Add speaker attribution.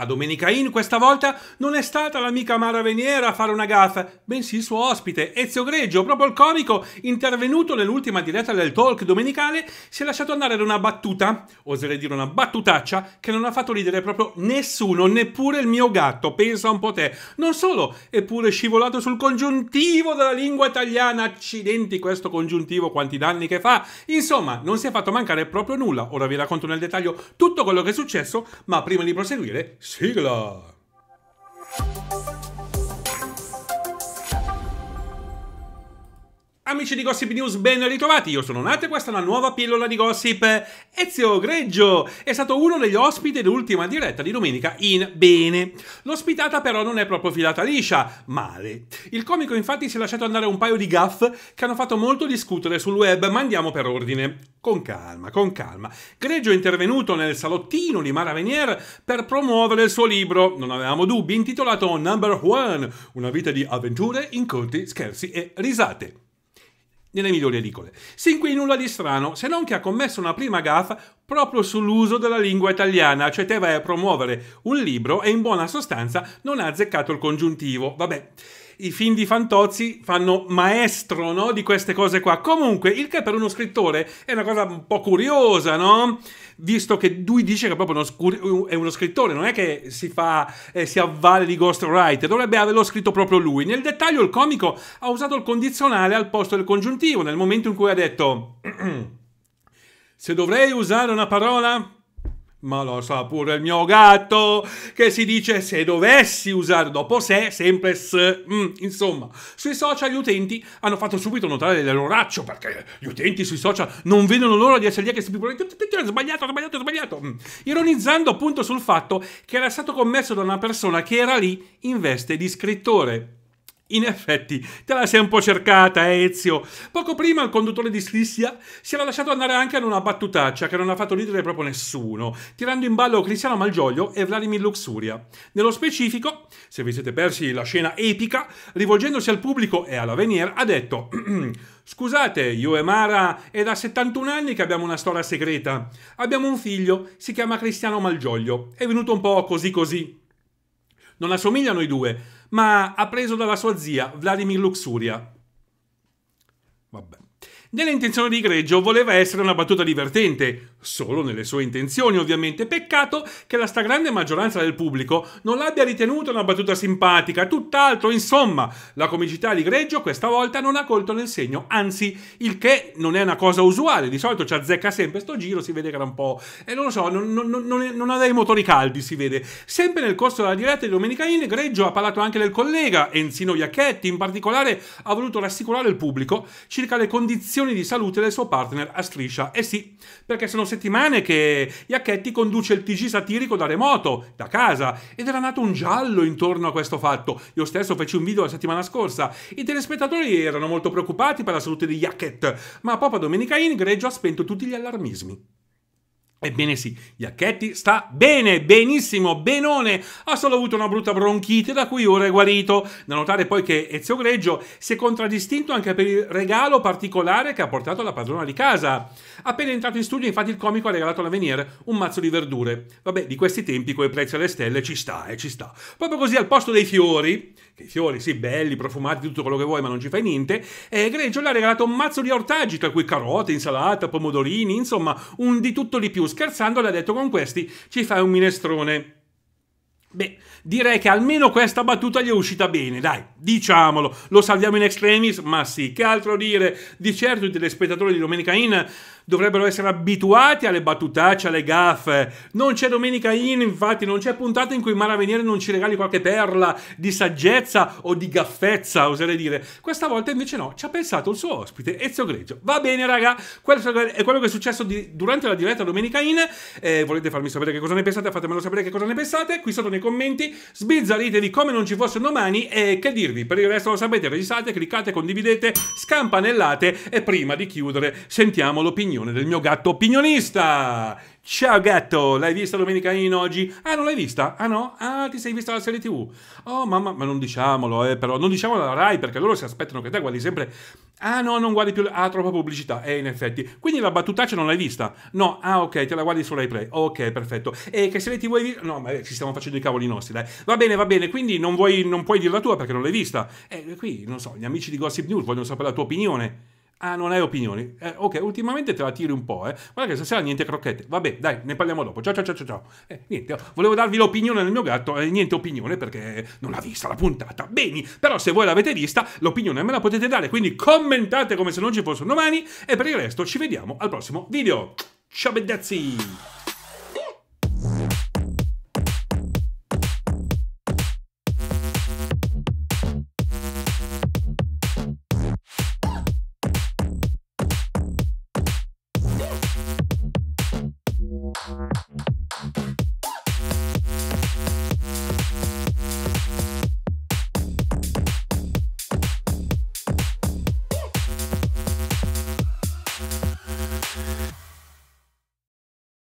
Speaker 1: A Domenica In questa volta non è stata l'amica Mara Veniera a fare una gaffa, bensì il suo ospite, Ezio Greggio, proprio il comico, intervenuto nell'ultima diretta del talk domenicale, si è lasciato andare ad una battuta, oserei dire una battutaccia, che non ha fatto ridere proprio nessuno, neppure il mio gatto, pensa un po' te. Non solo, è pure scivolato sul congiuntivo della lingua italiana, accidenti questo congiuntivo, quanti danni che fa. Insomma, non si è fatto mancare proprio nulla, ora vi racconto nel dettaglio tutto quello che è successo, ma prima di proseguire Segler. Amici di Gossip News, ben ritrovati, io sono Nate e questa è una nuova pillola di gossip. Ezio Greggio è stato uno degli ospiti dell'ultima diretta di domenica in bene. L'ospitata però non è proprio filata liscia, male. Il comico infatti si è lasciato andare un paio di gaff che hanno fatto molto discutere sul web, ma andiamo per ordine. Con calma, con calma. Greggio è intervenuto nel salottino di Mara Venier per promuovere il suo libro, non avevamo dubbi, intitolato Number One, una vita di avventure, incontri, scherzi e risate nelle migliori edicole. Sin qui nulla di strano, se non che ha commesso una prima gaffa proprio sull'uso della lingua italiana, cioè te vai a promuovere un libro e in buona sostanza non ha azzeccato il congiuntivo. Vabbè, i film di Fantozzi fanno maestro no? di queste cose qua. Comunque, il che per uno scrittore è una cosa un po' curiosa, no? visto che lui dice che proprio uno è uno scrittore, non è che si, fa, eh, si avvale di ghostwriter, dovrebbe averlo scritto proprio lui. Nel dettaglio il comico ha usato il condizionale al posto del congiuntivo nel momento in cui ha detto se dovrei usare una parola ma lo sa pure il mio gatto, che si dice se dovessi usare dopo se, sempre s. Mm, insomma, sui social gli utenti hanno fatto subito notare l'oraccio, perché gli utenti sui social non vedono l'ora di essere lì che si pipolano. Sbagliato, sbagliato, sbagliato. Mm. Ironizzando appunto sul fatto che era stato commesso da una persona che era lì in veste di scrittore. In effetti, te la sei un po' cercata, Ezio. Poco prima il conduttore di Slissia si era lasciato andare anche ad una battutaccia che non ha fatto ridere proprio nessuno, tirando in ballo Cristiano Malgioglio e Vladimir Luxuria. Nello specifico, se vi siete persi la scena epica, rivolgendosi al pubblico e alla Venier, ha detto... Scusate, io e Mara è da 71 anni che abbiamo una storia segreta. Abbiamo un figlio, si chiama Cristiano Malgioglio. È venuto un po' così così. Non assomigliano i due, ma ha preso dalla sua zia Vladimir Luxuria. Vabbè. Nelle intenzioni di Greggio voleva essere una battuta divertente, solo nelle sue intenzioni ovviamente. Peccato che la stragrande maggioranza del pubblico non l'abbia ritenuta una battuta simpatica, tutt'altro, insomma, la comicità di Greggio questa volta non ha colto nel segno, anzi, il che non è una cosa usuale, di solito ci azzecca sempre sto giro, si vede che era un po'... e eh, non lo so, non, non, non, non, ha dei motori caldi, si vede. Sempre nel corso della diretta di Domenica In, Greggio ha parlato anche del collega, Enzino Iacchetti, in particolare ha voluto rassicurare il pubblico circa le condizioni condizioni di salute del suo partner a striscia. Eh sì, perché sono settimane che Iacchetti conduce il TG satirico da remoto, da casa, ed era nato un giallo intorno a questo fatto. Io stesso feci un video la settimana scorsa. I telespettatori erano molto preoccupati per la salute di Iacchetti, ma Papa Domenica In greggio ha spento tutti gli allarmismi. Ebbene sì, Iacchetti sta bene, benissimo, benone, ha solo avuto una brutta bronchite da cui ora è guarito. Da notare poi che Ezio Greggio si è contraddistinto anche per il regalo particolare che ha portato alla padrona di casa. Appena entrato in studio infatti il comico ha regalato all'avvenire un mazzo di verdure. Vabbè, di questi tempi con i prezzi alle stelle ci sta, eh, ci sta. Proprio così al posto dei fiori, che i fiori sì, belli, profumati, tutto quello che vuoi ma non ci fai niente, eh, Greggio le ha regalato un mazzo di ortaggi tra cui carote, insalata, pomodorini, insomma un di tutto di più scherzando le ha detto con questi ci fai un minestrone. Beh, direi che almeno questa battuta gli è uscita bene, dai, diciamolo. Lo salviamo in extremis, ma sì, che altro dire? Di certo i telespettatori di Domenica In dovrebbero essere abituati alle battutacce, alle gaffe. Non c'è Domenica In, infatti, non c'è puntata in cui Maraveniere non ci regali qualche perla di saggezza o di gaffezza, oserei dire. Questa volta invece no, ci ha pensato il suo ospite, Ezio Greggio. Va bene, raga, questo è quello che è successo di, durante la diretta Domenica In. Eh, volete farmi sapere che cosa ne pensate? Fatemelo sapere che cosa ne pensate. Qui sotto nei nei commenti, sbizzarritevi come non ci fossero domani e che dirvi, per il resto lo sapete, registrate, cliccate, condividete, scampanellate e prima di chiudere sentiamo l'opinione del mio gatto opinionista. Ciao gatto, l'hai vista domenica in oggi? Ah, non l'hai vista? Ah no? Ah, ti sei vista la serie TV? Oh mamma, ma non diciamolo, eh, però non diciamolo alla Rai perché loro si aspettano che te guardi sempre Ah no, non guardi più, ah troppa pubblicità, eh in effetti. Quindi la battutaccia non l'hai vista? No, ah ok, te la guardi su RaiPlay, ok perfetto. E che serie TV hai vista? No, ma eh, ci stiamo facendo i cavoli nostri, dai. Va bene, va bene, quindi non, vuoi, non puoi dirla tua perché non l'hai vista. eh, qui, non so, gli amici di Gossip News vogliono sapere la tua opinione. Ah, non hai opinioni? Eh, ok, ultimamente te la tiri un po', eh. Guarda che stasera niente crocchette. Vabbè, dai, ne parliamo dopo. Ciao, ciao, ciao, ciao. ciao. Eh, niente, volevo darvi l'opinione del mio gatto, eh, niente opinione perché non l'ha vista la puntata. Bene, però se voi l'avete vista, l'opinione me la potete dare, quindi commentate come se non ci fossero domani e per il resto ci vediamo al prossimo video. Ciao, bellezzi!